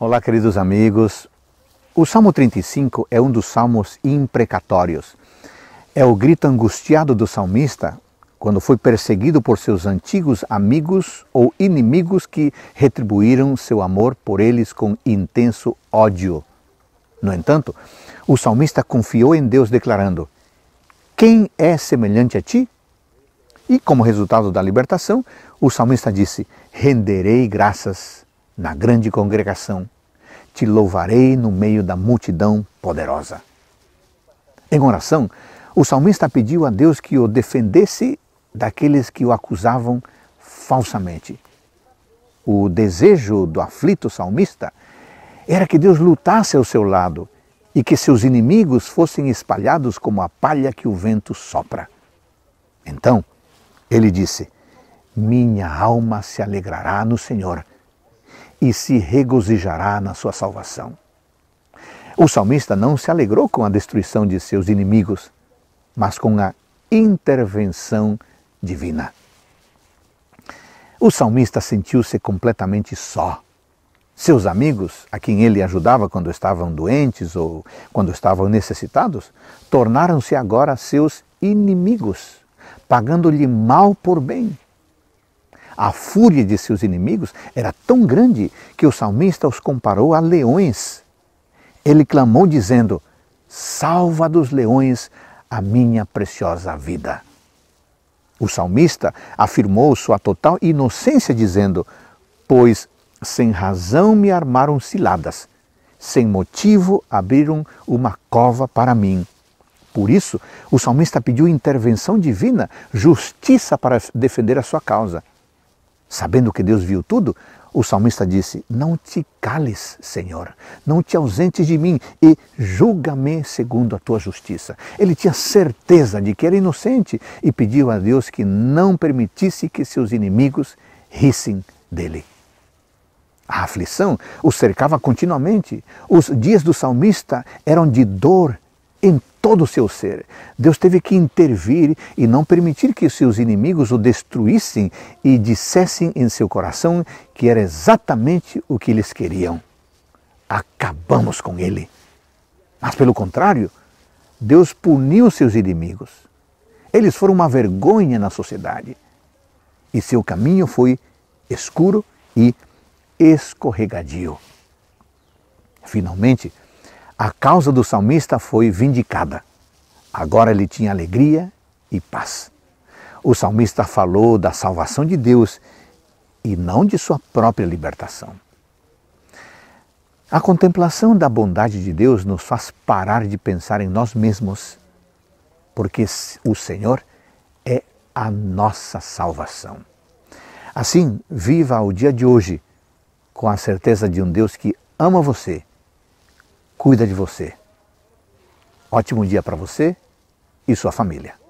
Olá, queridos amigos. O Salmo 35 é um dos salmos imprecatórios. É o grito angustiado do salmista quando foi perseguido por seus antigos amigos ou inimigos que retribuíram seu amor por eles com intenso ódio. No entanto, o salmista confiou em Deus, declarando: Quem é semelhante a ti? E como resultado da libertação, o salmista disse: Renderei graças na grande congregação te louvarei no meio da multidão poderosa. Em oração, o salmista pediu a Deus que o defendesse daqueles que o acusavam falsamente. O desejo do aflito salmista era que Deus lutasse ao seu lado e que seus inimigos fossem espalhados como a palha que o vento sopra. Então, ele disse: Minha alma se alegrará no Senhor, e se regozijará na sua salvação. O salmista não se alegrou com a destruição de seus inimigos, mas com a intervenção divina. O salmista sentiu-se completamente só. Seus amigos, a quem ele ajudava quando estavam doentes ou quando estavam necessitados, tornaram-se agora seus inimigos, pagando-lhe mal por bem. A fúria de seus inimigos era tão grande que o salmista os comparou a leões. Ele clamou dizendo: Salva dos leões a minha preciosa vida. O salmista afirmou sua total inocência, dizendo: Pois sem razão me armaram ciladas, sem motivo abriram uma cova para mim. Por isso, o salmista pediu intervenção divina, justiça para defender a sua causa. Sabendo que Deus viu tudo, o salmista disse: Não te cales, Senhor, não te ausentes de mim e julga-me segundo a tua justiça. Ele tinha certeza de que era inocente e pediu a Deus que não permitisse que seus inimigos rissem dele. A aflição o cercava continuamente. Os dias do salmista eram de dor em todo o seu ser. Deus teve que intervir e não permitir que seus inimigos o destruíssem e dissessem em seu coração que era exatamente o que eles queriam. Acabamos com ele. Mas, pelo contrário, Deus puniu seus inimigos. Eles foram uma vergonha na sociedade. E seu caminho foi escuro e escorregadio. Finalmente, a causa do salmista foi vindicada. Agora ele tinha alegria e paz. O salmista falou da salvação de Deus e não de sua própria libertação. A contemplação da bondade de Deus nos faz parar de pensar em nós mesmos, porque o Senhor é a nossa salvação. Assim, viva o dia de hoje com a certeza de um Deus que ama você cuida de você. Ótimo dia para você e sua família.